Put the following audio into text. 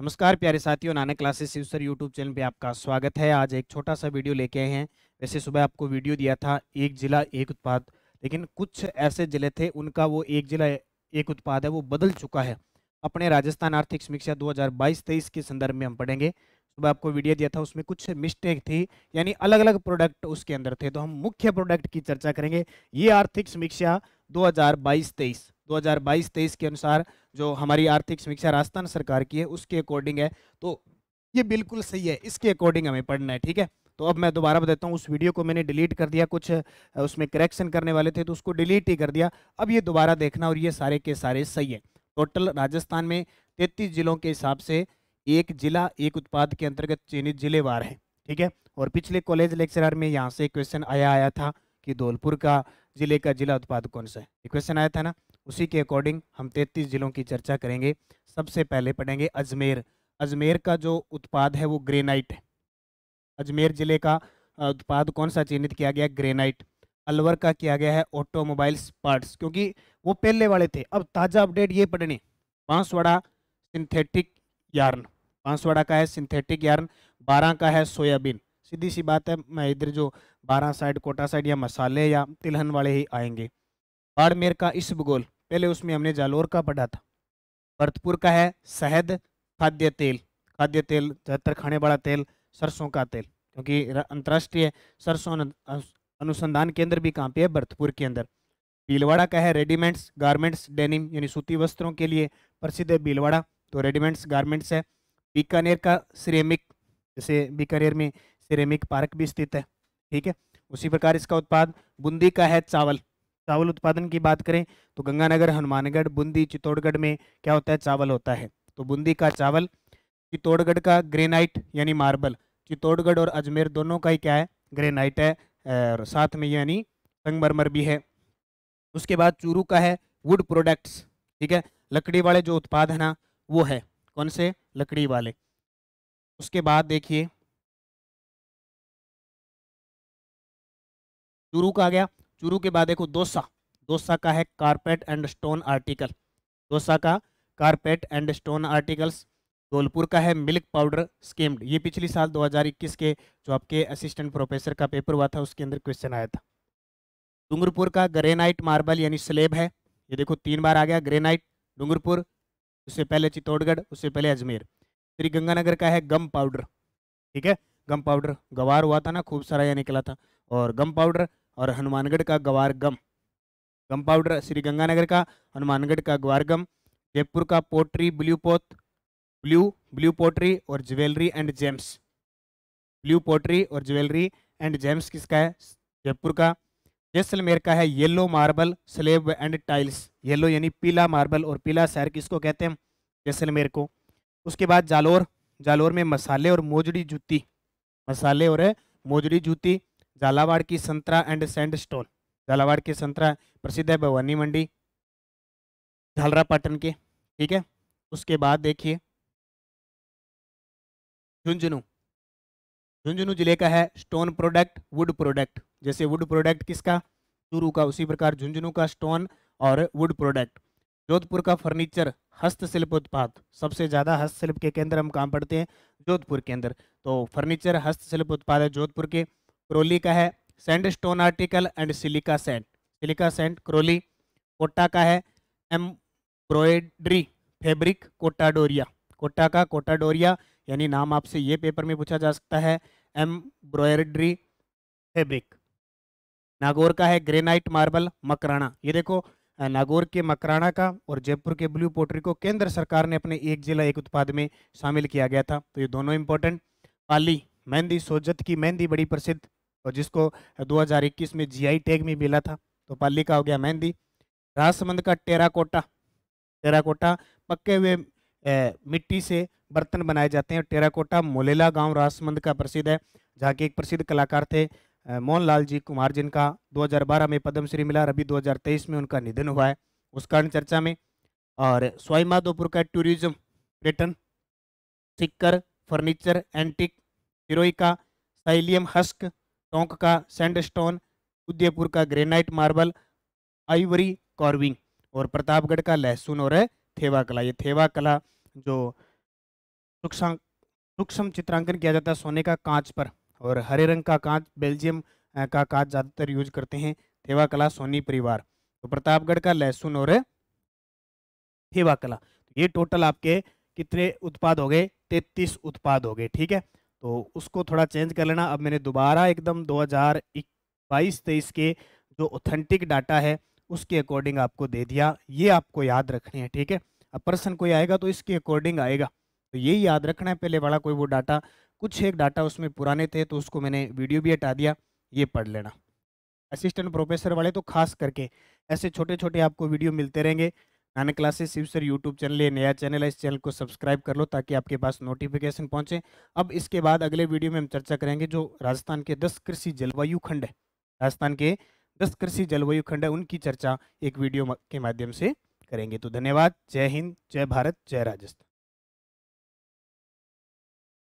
नमस्कार प्यारे साथियों नाना क्लासेस सर यूट्यूब चैनल पे आपका स्वागत है आज एक छोटा सा वीडियो लेके आए हैं वैसे सुबह आपको वीडियो दिया था एक ज़िला एक उत्पाद लेकिन कुछ ऐसे ज़िले थे उनका वो एक ज़िला एक उत्पाद है वो बदल चुका है अपने राजस्थान आर्थिक समीक्षा दो हजार के संदर्भ में हम पढ़ेंगे सुबह आपको वीडियो दिया था उसमें कुछ मिस्टेक थी यानी अलग अलग प्रोडक्ट उसके अंदर थे तो हम मुख्य प्रोडक्ट की चर्चा करेंगे ये आर्थिक समीक्षा 2022-23 2022-23 के अनुसार जो हमारी आर्थिक समीक्षा राजस्थान सरकार की है उसके अकॉर्डिंग है तो ये बिल्कुल सही है इसके अकॉर्डिंग हमें पढ़ना है ठीक है तो अब मैं दोबारा बताता हूँ उस वीडियो को मैंने डिलीट कर दिया कुछ उसमें करेक्शन करने वाले थे तो उसको डिलीट ही कर दिया अब ये दोबारा देखना और ये सारे के सारे सही है टोटल राजस्थान में तैतीस जिलों के हिसाब से एक जिला एक उत्पाद के अंतर्गत चिन्हित जिलेवार है ठीक है और पिछले कॉलेज लेक्चरर में यहाँ से क्वेश्चन आया आया था कि धौलपुर का जिले का जिला उत्पाद कौन सा है ये क्वेश्चन आया था ना उसी के अकॉर्डिंग हम तैतीस जिलों की चर्चा करेंगे सबसे पहले पढ़ेंगे अजमेर अजमेर का जो उत्पाद है वो ग्रेनाइट है अजमेर जिले का उत्पाद कौन सा चिन्हित किया गया ग्रेनाइट अलवर का किया गया है ऑटोमोबाइल्स पार्ट्स क्योंकि वो पहले वाले थे अब ताज़ा अपडेट ये पढ़ने बांसवाड़ा सिंथेटिक यार्न बांसवाड़ा का है सिंथेटिक यार्न बारह का है सोयाबीन सीधी सी बात है मैं इधर जो बारह साइड कोटा साइड या मसाले या तिलहन वाले ही आएंगे बाड़मेर का इसबगोल पहले उसमें हमने जालोर का पढ़ा था भरतपुर का है शहद खाद्य तेल खाद्य तेल ज़्यादातर खाने वाला तेल सरसों का तेल क्योंकि अंतर्राष्ट्रीय सरसों अनुसंधान केंद्र भी कहाँ पे है भरतपुर के अंदर भीलवाड़ा का है रेडीमेंट्स गारमेंट्स डेनिम यानी सूती वस्त्रों के लिए प्रसिद्ध है बीलवाड़ा तो रेडीमेंट्स गारमेंट्स है बीकानेर का सिरेमिक जैसे बीकानेर में सिरेमिक पार्क भी स्थित है ठीक है उसी प्रकार इसका उत्पाद बूंदी का है चावल चावल उत्पादन की बात करें तो गंगानगर हनुमानगढ़ बूंदी चित्तौड़गढ़ में क्या होता है चावल होता है तो बूंदी का चावल चित्तौड़गढ़ का ग्रेनाइट यानी मार्बल चित्तौड़गढ़ और अजमेर दोनों का ही क्या है ग्रेनाइट है और साथ में यानी संगमरमर भी है उसके बाद चूरू का है वुड प्रोडक्ट्स ठीक है लकड़ी वाले जो उत्पाद है ना वो है कौन से लकड़ी वाले उसके बाद देखिए चूरू का आ गया चूरू के बाद देखो दोसा दोसा का है carpet and stone article Dausa का carpet and stone articles Dholpur का है मिल्क पाउडर स्कीम्ड ये पिछली साल 2021 के जो आपके असिस्टेंट प्रोफेसर का पेपर हुआ था उसके अंदर क्वेश्चन आया था डूंगरपुर का ग्रेनाइट मार्बल यानी स्लेब है ये देखो तीन बार आ गया ग्रेनाइट डूंगरपुर उससे पहले चित्तौड़गढ़ उससे पहले अजमेर श्री गंगानगर का है गम पाउडर ठीक है गम पाउडर गवार हुआ था ना खूब सारा यह निकला था और गम पाउडर और हनुमानगढ़ का guar gum gum powder Sri Ganganagar का हनुमानगढ़ का गवार गम जयपुर का pottery blue pot blue blue pottery और jewellery and gems blue pottery और ज्वेलरी एंड जेम्स किसका है जयपुर का जैसलमेर का है yellow marble slab and tiles yellow यानी पीला मार्बल और पीला शहर किसको कहते हैं जैसलमेर को उसके बाद जालोर जालोर में मसाले और मोजड़ी जूती मसाले और मोजड़ी जूती झालावाड़ की संतरा एंड सैंड स्टोन झालावाड़ के संतरा प्रसिद्ध है भवानी मंडी झालरापाटन के ठीक है उसके बाद देखिए झुंझुनू झुंझुनू जिले का है स्टोन प्रोडक्ट वुड प्रोडक्ट जैसे वुड प्रोडक्ट किसका चूरू का उसी प्रकार झुंझुनू का स्टोन और वुड प्रोडक्ट जोधपुर का फर्नीचर हस्तशिल्प उत्पाद सबसे ज़्यादा हस्तशिल्प के केंद्र हम काम पड़ते हैं जोधपुर के अंदर तो फर्नीचर हस्तशिल्प उत्पाद है जोधपुर के क्रोली का है sand stone article and silica sand silica sand Karauli Kota का है एम्ब्रॉयड्री फैब्रिक कोटाडोरिया कोटा का कोटाडोरिया यानी नाम आपसे ये पेपर में पूछा जा सकता है एम्ब्रॉयड्री फैब्रिक नागौर का है ग्रेनाइट मार्बल मकराना ये देखो नागौर के मकराना का और जयपुर के ब्लू पोटरी को केंद्र सरकार ने अपने एक जिला एक उत्पाद में शामिल किया गया था तो ये दोनों इंपॉर्टेंट पाली मेहंदी सोजत की मेहंदी बड़ी प्रसिद्ध और जिसको 2021 में जीआई टैग में मिला था तो पाली का हो गया मेहंदी राजसमंद का टेराकोटा टेराकोटा पक्के हुए मिट्टी से बर्तन बनाए जाते हैं टेराकोटा मोलेला गांव रासमंद का प्रसिद्ध है जहाँ के एक प्रसिद्ध कलाकार थे मोहनलाल जी कुमार जिनका 2012 में पद्मश्री मिला और अभी 2023 में उनका निधन हुआ है उस कारण चर्चा में और स्वाईमाधोपुर का टूरिज्म पर्यटन सिक्कर फर्नीचर एंटिक का साइलियम हस्क टोंक का स्टोन उदयपुर का ग्रेनाइट मार्बल आइवरी कॉर्विंग और प्रतापगढ़ का लहसुन और थेवा कला ये थेवा कला जो सूक्ष्म चित्रांकन किया जाता है सोने का कांच पर और हरे रंग का कांच बेल्जियम का कांच ज़्यादातर यूज करते हैं थेवा कला सोनी परिवार तो प्रतापगढ़ का लहसुन और थेवा कला तो ये टोटल आपके कितने उत्पाद हो गए तैतीस उत्पाद हो गए ठीक है तो उसको थोड़ा चेंज कर लेना अब मैंने दोबारा एकदम दो हज़ार बाईस तेईस के जो ऑथेंटिक डाटा है उसके अकॉर्डिंग आपको दे दिया ये आपको याद रखने हैं ठीक है अब पर्सन कोई आएगा तो इसके अकॉर्डिंग आएगा तो यही याद रखना है पहले वाला कोई वो डाटा कुछ एक डाटा उसमें पुराने थे तो उसको मैंने वीडियो भी हटा दिया ये पढ़ लेना असिस्टेंट प्रोफेसर वाले तो खास करके ऐसे छोटे छोटे आपको वीडियो मिलते रहेंगे Nana classes Shiv sir YouTube channel ये नया चैनल है इस चैनल को सब्सक्राइब कर लो ताकि आपके पास नोटिफिकेशन पहुंचे अब इसके बाद अगले वीडियो में हम चर्चा करेंगे जो राजस्थान के दस कृषि जलवायु खंड है राजस्थान के दस कृषि जलवायु खंड है उनकी चर्चा एक वीडियो के माध्यम से करेंगे तो धन्यवाद जय हिंद जय भारत जय राजस्थान